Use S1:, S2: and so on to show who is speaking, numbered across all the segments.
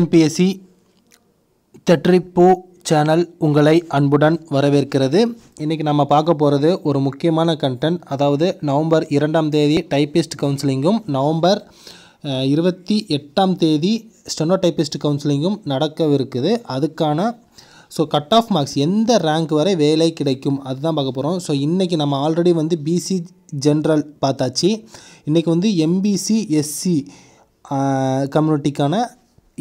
S1: NPSC தெட்ரிப்பூ channel உங்களை அன்புடன் வரவேற்கிறது இன்றைக்கி நம்ம பார்க்க போகிறது ஒரு முக்கியமான கண்டென்ட் அதாவது நவம்பர் இரண்டாம் தேதி டைப்பிஸ்ட் கவுன்சிலிங்கும் நவம்பர் இருபத்தி எட்டாம் தேதி ஸ்டெனோ டைப்பிஸ்ட் கவுன்சிலிங்கும் நடக்கவிருக்குது அதுக்கான ஸோ கட் ஆஃப் மார்க்ஸ் எந்த ரேங்க் வரை வேலை கிடைக்கும் அதுதான் பார்க்க போகிறோம் ஸோ இன்றைக்கி நம்ம ஆல்ரெடி வந்து பிசி ஜென்ரல் பார்த்தாச்சு இன்றைக்கி வந்து எம்பிசி எஸ்சி கம்யூனிட்டிக்கான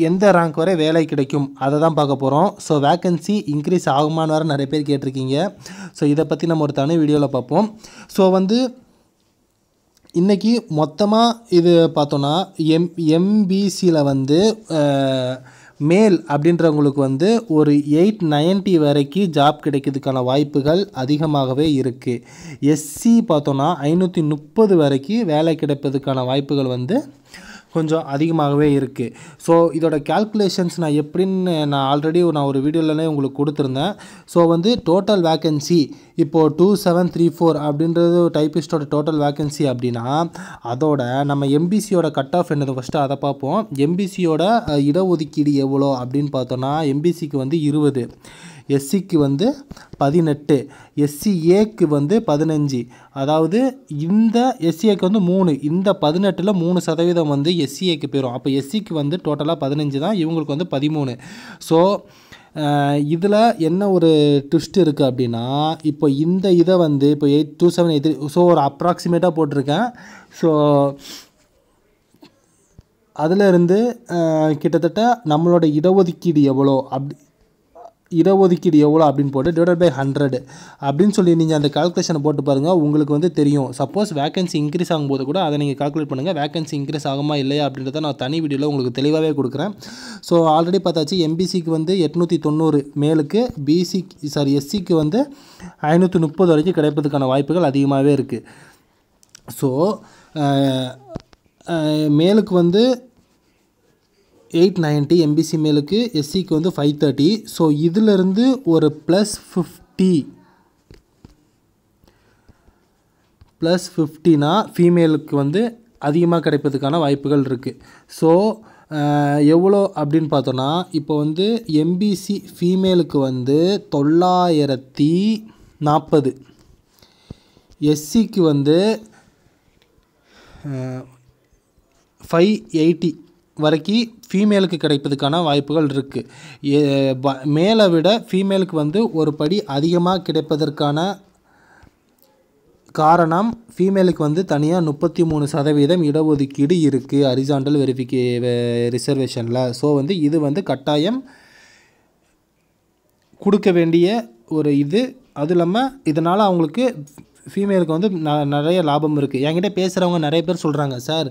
S1: எந்த ரேங்க் வரை வேலை கிடைக்கும் அதை தான் பார்க்க போகிறோம் ஸோ வேக்கன்சி இன்க்ரீஸ் ஆகுமான்னு வர நிறைய பேர் கேட்டிருக்கீங்க ஸோ இதை பற்றி நம்ம ஒரு தனி வீடியோவில் பார்ப்போம் ஸோ வந்து இன்றைக்கி மொத்தமாக இது பார்த்தோன்னா எம் எம்பிசியில் வந்து மேல் அப்படின்றவங்களுக்கு வந்து ஒரு எயிட் நைன்ட்டி வரைக்கும் ஜாப் கிடைக்கிறதுக்கான வாய்ப்புகள் அதிகமாகவே இருக்குது எஸ்சி பார்த்தோன்னா ஐநூற்றி முப்பது வரைக்கும் வேலை கிடைப்பதுக்கான வாய்ப்புகள் வந்து கொஞ்சம் அதிகமாகவே இருக்குது ஸோ இதோட கேல்குலேஷன்ஸ் நான் எப்படின்னு நான் ஆல்ரெடி நான் ஒரு வீடியோவிலே உங்களுக்கு கொடுத்துருந்தேன் ஸோ வந்து டோட்டல் வேக்கன்சி இப்போது டூ செவன் த்ரீ ஃபோர் அப்படின்றது டைப்பிஸ்டோட டோட்டல் வேக்கன்சி அப்படின்னா அதோட நம்ம எம்பிசியோட கட் ஆஃப் என்னது ஃபஸ்ட்டு அதை பார்ப்போம் எம்பிசியோட இடஒதுக்கீடு எவ்வளோ அப்படின்னு பார்த்தோன்னா எம்பிசிக்கு வந்து இருபது எஸ்சிக்கு வந்து பதினெட்டு எஸ்சிஏக்கு வந்து பதினஞ்சு அதாவது இந்த எஸ்சிஏக்கு வந்து மூணு இந்த பதினெட்டில் மூணு சதவீதம் வந்து எஸ்சிஏக்கு போயிடும் அப்போ எஸ்சிக்கு வந்து டோட்டலாக பதினஞ்சு தான் இவங்களுக்கு வந்து பதிமூணு ஸோ இதில் என்ன ஒரு ட்விஸ்ட் இருக்குது அப்படின்னா இப்போ இந்த இதை வந்து இப்போ eight two seven eight so ஒரு அப்ராக்சிமேட்டாக போட்டிருக்கேன் ஸோ அதிலிருந்து கிட்டத்தட்ட நம்மளோட இடஒதுக்கீடு எவ்வளோ அப்படி இடஒதுக்கீடு எவ்வளோ அப்படின்னு போட்டு டிவைட் பை ஹண்ட்ரட் அப்படின்னு சொல்லி நீங்கள் அந்த கால்குலேஷனை போட்டு பாருங்கள் உங்களுக்கு வந்து தெரியும் சப்போஸ் வேகன்சி இன்க்ரீஸ் ஆகும்போது கூட அதை நீங்கள் கால்குலேட் பண்ணுங்கள் வேகன்சி இன்க்ரீஸ் ஆகுமா இல்லையா அப்படின்றத நான் தனி வீடியோவில் உங்களுக்கு தெளிவாகவே கொடுக்குறேன் ஸோ ஆல்ரெடி பார்த்தாச்சு எம்பிசிக்கு வந்து எட்நூற்றி தொண்ணூறு மேலுக்கு பிசி சாரி எஸ்சிக்கு வந்து ஐநூற்றி முப்பது வரைக்கும் கிடைப்பதுக்கான வாய்ப்புகள் அதிகமாகவே இருக்குது ஸோ மேலுக்கு வந்து எயிட் நைன்ட்டி எம்பிசி மேலுக்கு எஸ்சிக்கு வந்து ஃபைவ் தேர்ட்டி ஸோ இதிலிருந்து ஒரு ப்ளஸ் ஃபிஃப்டி ப்ளஸ் ஃபிஃப்டினா ஃபீமேலுக்கு வந்து அதிகமாக கிடைப்பதுக்கான வாய்ப்புகள் இருக்குது ஸோ எவ்வளோ அப்படின்னு பார்த்தோன்னா இப்போ வந்து எம்பிசி ஃபீமேலுக்கு வந்து தொள்ளாயிரத்தி நாற்பது எஸ்சிக்கு வந்து ஃபைவ் எயிட்டி வரைக்கும் ஃபீமேலுக்கு கிடைப்பதுக்கான வாய்ப்புகள் இருக்குது மேலே விட ஃபீமேலுக்கு வந்து ஒரு படி அதிகமாக கிடைப்பதற்கான காரணம் ஃபீமேலுக்கு வந்து தனியாக முப்பத்தி மூணு சதவீதம் இடஒதுக்கீடு இருக்குது அரிசாண்டல் வெரிஃபிகே ரிசர்வேஷனில் ஸோ வந்து இது வந்து கட்டாயம் கொடுக்க வேண்டிய ஒரு இது அதுவும் இல்லாமல் இதனால் அவங்களுக்கு ஃபீமேலுக்கு வந்து ந நிறைய லாபம் இருக்குது என்கிட்ட பேசுகிறவங்க நிறைய பேர் சொல்கிறாங்க சார்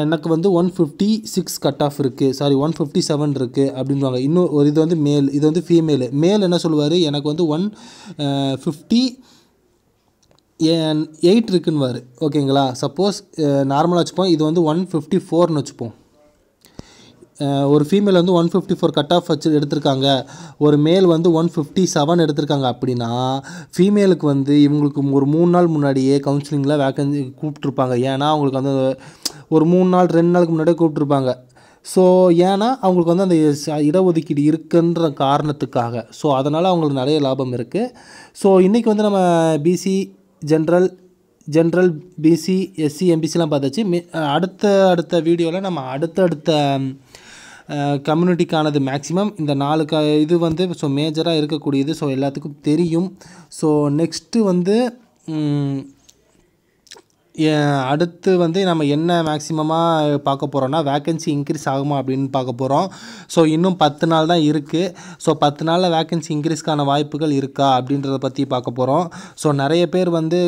S1: எனக்கு வந்து one fifty six cut off இருக்குது சாரி ஒன் ஃபிஃப்டி செவன் இருக்குது அப்படின்வாங்க இன்னும் ஒரு இது வந்து மேல் இது வந்து ஃபீமேலு மேல் என்ன சொல்லுவார் எனக்கு வந்து ஒன் ஃபிஃப்டி என் எயிட் இருக்குன்னு வார் ஓகேங்களா சப்போஸ் நார்மலாக வச்சுப்போம் இது வந்து ஒன் ஃபிஃப்டி ஃபோர்னு வச்சுப்போம் ஒரு ஃபீமேல் வந்து one fifty four cut off வச்சு எடுத்திருக்காங்க ஒரு மேல் வந்து ஒன் ஃபிஃப்டி செவன் எடுத்திருக்காங்க அப்படின்னா ஃபீமேலுக்கு வந்து இவங்களுக்கு ஒரு மூணு நாள் முன்னாடியே கவுன்சிலிங்கில் வேக்கன்சி கூப்பிட்ருப்பாங்க ஏன்னா அவங்களுக்கு வந்து ஒரு மூணு நாள் ரெண்டு நாளுக்கு முன்னாடியே கூப்பிட்ருப்பாங்க ஸோ ஏன்னா அவங்களுக்கு வந்து அந்த இடஒதுக்கீடு இருக்குன்ற காரணத்துக்காக ஸோ அதனால் அவங்களுக்கு நிறைய லாபம் இருக்குது ஸோ இன்றைக்கி வந்து நம்ம BC general general BC SC எம்பிசிலாம் பார்த்தாச்சு அடுத்த அடுத்த வீடியோவில் நம்ம அடுத்தடுத்த கம்யூனிட்டிக்கானது மேக்ஸிமம் இந்த நாலு க இது வந்து ஸோ மேஜராக இருக்கக்கூடியது ஸோ எல்லாத்துக்கும் தெரியும் ஸோ நெக்ஸ்ட்டு வந்து அடுத்து வந்து நம்ம என்ன மேக்ஸிமமாக பார்க்க போகிறோன்னா வேக்கன்சி இன்க்ரீஸ் ஆகுமா அப்படின்னு பார்க்க போகிறோம் ஸோ இன்னும் பத்து நாள் தான் இருக்குது ஸோ பத்து நாளில் வேக்கன்சி இன்க்ரீஸ்க்கான வாய்ப்புகள் இருக்கா அப்படின்றத பற்றி பார்க்க போகிறோம் ஸோ நிறைய பேர் வந்து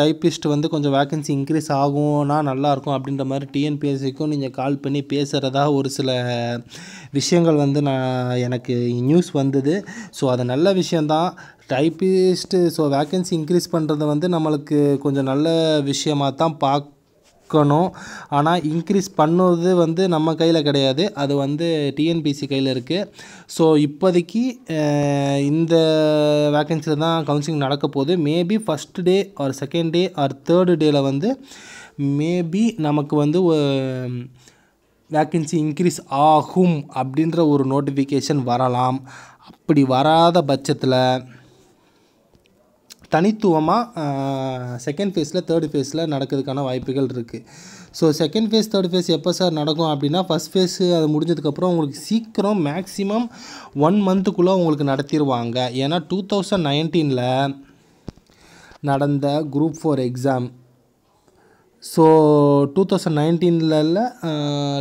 S1: டைப்பிஸ்ட் வந்து கொஞ்சம் வேக்கன்சி இன்க்ரீஸ் ஆகும்னா நல்லாயிருக்கும் அப்படின்ற மாதிரி டிஎன்பிஎஸ்சிக்கும் நீங்கள் கால் பண்ணி பேசுகிறதா ஒரு சில விஷயங்கள் வந்து நான் எனக்கு நியூஸ் வந்தது ஸோ அது நல்ல விஷயந்தான் டைப்பிஸ்ட்டு ஸோ வேக்கன்சி இன்க்ரீஸ் பண்ணுறது வந்து நம்மளுக்கு கொஞ்சம் நல்ல விஷயமாக தான் பார்க்கணும் ஆனால் இன்க்ரீஸ் பண்ணுவது வந்து நம்ம கையில் கிடையாது அது வந்து டிஎன்பிசி கையில் இருக்குது ஸோ இப்போதைக்கு இந்த வேக்கன்சியில் தான் கவுன்சிலிங் நடக்க போகுது maybe first day or second day or third டேயில் வந்து மேபி நமக்கு வந்து வேக்கன்சி இன்க்ரீஸ் ஆகும் அப்படின்ற ஒரு நோட்டிஃபிகேஷன் வரலாம் அப்படி வராத பட்சத்தில் தனித்துவமாக செகண்ட் ஃபேஸில் தேர்ட் ஃபேஸில் நடக்கிறதுக்கான வாய்ப்புகள் இருக்குது so second phase third phase எப்போ சார் நடக்கும் அப்படின்னா ஃபஸ்ட் ஃபேஸு அது முடிஞ்சதுக்கப்புறம் உங்களுக்கு சீக்கிரம் மேக்ஸிமம் ஒன் மந்த்துக்குள்ளே உங்களுக்கு நடத்திடுவாங்க ஏன்னா டூ தௌசண்ட் நைன்டீனில் நடந்த group four exam so two thousand நைன்டீனில்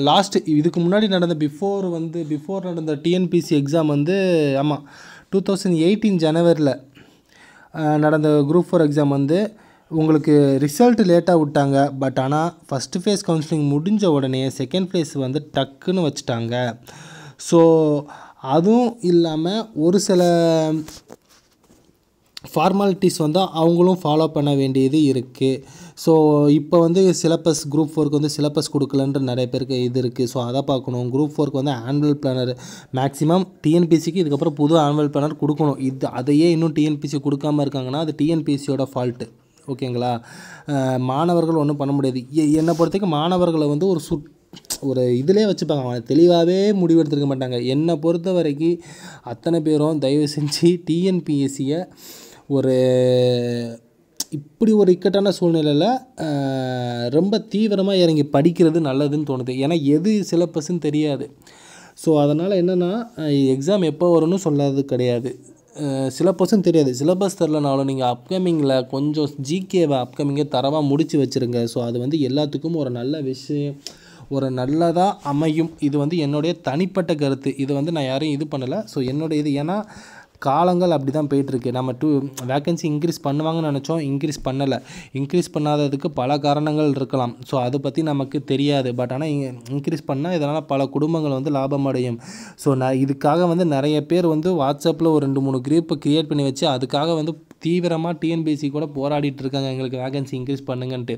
S1: லாஸ்ட்டு இதுக்கு முன்னாடி நடந்த பிஃபோர் வந்து பிஃபோர் நடந்த டிஎன்பிசி எக்ஸாம் வந்து ஆமாம் டூ தௌசண்ட் எயிட்டீன் ஜனவரியில் நடந்த குரூப் ஃபோர் எக்ஸாம் வந்து உங்களுக்கு ரிசல்ட் லேட்டாக விட்டாங்க பட் ஆனால் ஃபஸ்ட்டு ஃபேஸ் கவுன்சிலிங் முடிஞ்ச உடனே செகண்ட் ஃபேஸ் வந்து டக்குன்னு வச்சுட்டாங்க ஸோ அதுவும் இல்லாமல் ஒரு சில ஃபார்மாலிட்டிஸ் வந்து அவங்களும் ஃபாலோ பண்ண வேண்டியது இருக்குது ஸோ இப்போ வந்து சிலபஸ் குரூப் ஃபோருக்கு வந்து சிலபஸ் கொடுக்கலன்ற நிறைய பேருக்கு இது இருக்குது ஸோ அதை பார்க்கணும் குரூப் ஃபோருக்கு வந்து ஆனுவல் பிளானர் மேக்ஸிமம் டிஎன்பிசிக்கு இதுக்கப்புறம் புது ஆனுவல் பிளானர் கொடுக்கணும் இது அதையே இன்னும் டிஎன்பிசி கொடுக்காமல் இருக்காங்கன்னா அது டிஎன்பிசியோட ஃபால்ட்டு ஓகேங்களா மாணவர்கள் ஒன்றும் பண்ண முடியாது என்னை பொறுத்தவரைக்கும் மாணவர்களை வந்து ஒரு சுட் ஒரு இதிலே வச்சுப்பாங்க அவன் தெளிவாகவே முடிவெடுத்துருக்க மாட்டாங்க என்னை பொறுத்த வரைக்கும் அத்தனை பேரும் தயவு செஞ்சு டிஎன்பிஎஸ்சியை ஒரு இப்படி ஒரு இக்கட்டான சூழ்நிலையில் ரொம்ப தீவிரமாக இறங்கி படிக்கிறது நல்லதுன்னு தோணுது ஏன்னா எது சிலபஸ்ன்னு தெரியாது ஸோ அதனால் என்னென்னா எக்ஸாம் எப்போ வரும்னு சொல்லாது கிடையாது சிலபஸும் தெரியாது சிலபஸ் தரலனாலும் நீங்கள் அப்கமிங்கில் கொஞ்சம் ஜிகேவை அப்கமிங்கை தரவாக முடித்து வச்சுருங்க ஸோ அது வந்து எல்லாத்துக்கும் ஒரு நல்ல விஷயம் ஒரு நல்லதாக அமையும் இது வந்து என்னுடைய தனிப்பட்ட கருத்து இது வந்து நான் யாரையும் இது பண்ணலை ஸோ என்னுடைய இது ஏன்னா காலங்கள் அப்படி தான் போயிட்டுருக்கு நம்ம டூ வேக்கன்சி இன்க்ரீஸ் பண்ணுவாங்கன்னு நினச்சோம் இன்க்ரீஸ் பண்ணலை இன்க்ரீஸ் பண்ணாததுக்கு பல காரணங்கள் இருக்கலாம் ஸோ அதை பற்றி நமக்கு தெரியாது பட் ஆனால் இன்க்ரீஸ் பண்ணால் இதனால் பல குடும்பங்கள் வந்து லாபம் அடையும் ஸோ நான் இதுக்காக வந்து நிறைய பேர் வந்து வாட்ஸ்அப்பில் ஒரு ரெண்டு மூணு குரூப்பை க்ரியேட் பண்ணி வச்சு அதுக்காக வந்து தீவிரமாக டிஎன்பிசி கூட போராடிட்டு இருக்காங்க எங்களுக்கு வேகன்சி இன்க்ரீஸ் பண்ணுங்கன்ட்டு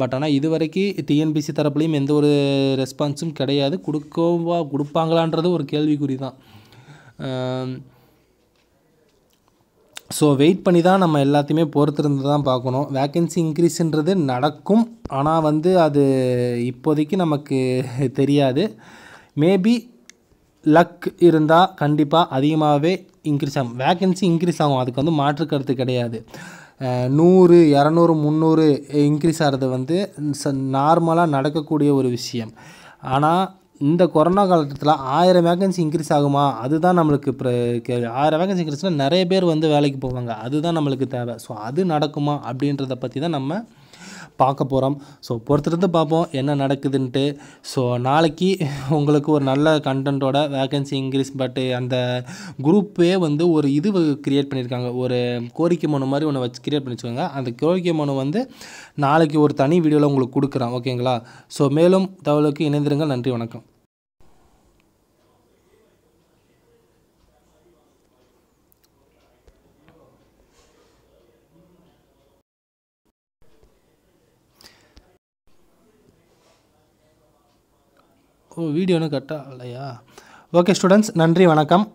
S1: பட் ஆனால் இது வரைக்கும் டிஎன்பிசி தரப்புலையும் எந்த ஒரு ரெஸ்பான்ஸும் கிடையாது கொடுக்கவா கொடுப்பாங்களான்றது ஒரு கேள்விக்குறி தான் ஸோ வெயிட் பண்ணி தான் நம்ம எல்லாத்தையுமே பொறுத்திருந்து தான் பார்க்கணும் வேக்கன்சி இன்க்ரீஸ்ன்றது நடக்கும் ஆனால் வந்து அது இப்போதைக்கு நமக்கு தெரியாது மேபி லக் இருந்தால் கண்டிப்பாக அதிகமாகவே இன்க்ரீஸ் ஆகும் வேக்கன்சி இன்க்ரீஸ் ஆகும் அதுக்கு வந்து மாற்றுக்கருத்து கிடையாது நூறு இரநூறு முந்நூறு இன்க்ரீஸ் ஆகிறது வந்து நார்மலாக நடக்கக்கூடிய ஒரு விஷயம் ஆனால் இந்த கொரோனா காலகட்டத்தில் ஆயிரம் வேகன்சி இன்க்ரீஸ் ஆகுமா அதுதான் நம்மளுக்கு இப்போ ஆயிரம் வேகன்சி இன்க்ரீஸ்னால் நிறைய பேர் வந்து வேலைக்கு போவாங்க அதுதான் நம்மளுக்கு தேவை ஸோ அது நடக்குமா அப்படின்றத பற்றி தான் நம்ம பார்க்க போகிறோம் ஸோ பொறுத்திருந்து பார்ப்போம் என்ன நடக்குதுன்ட்டு ஸோ நாளைக்கு உங்களுக்கு ஒரு நல்ல கண்டென்ட்டோட வேகன்சி இன்க்ரீஸ் பட்டு அந்த குரூப்பே வந்து ஒரு இது க்ரியேட் பண்ணியிருக்காங்க ஒரு கோரிக்கை மனு மாதிரி ஒன்று வச்சு க்ரியேட் பண்ணி வச்சுக்கோங்க அந்த கோரிக்கை மனு வந்து நாளைக்கு ஒரு தனி வீடியோவில் உங்களுக்கு கொடுக்குறேன் ஓகேங்களா ஸோ மேலும் தகவலுக்கு இணைந்திருங்கள் நன்றி வணக்கம் ஓ வீடியோன்னு கரெக்டாக இல்லையா ஓகே ஸ்டூடெண்ட்ஸ் நன்றி வணக்கம்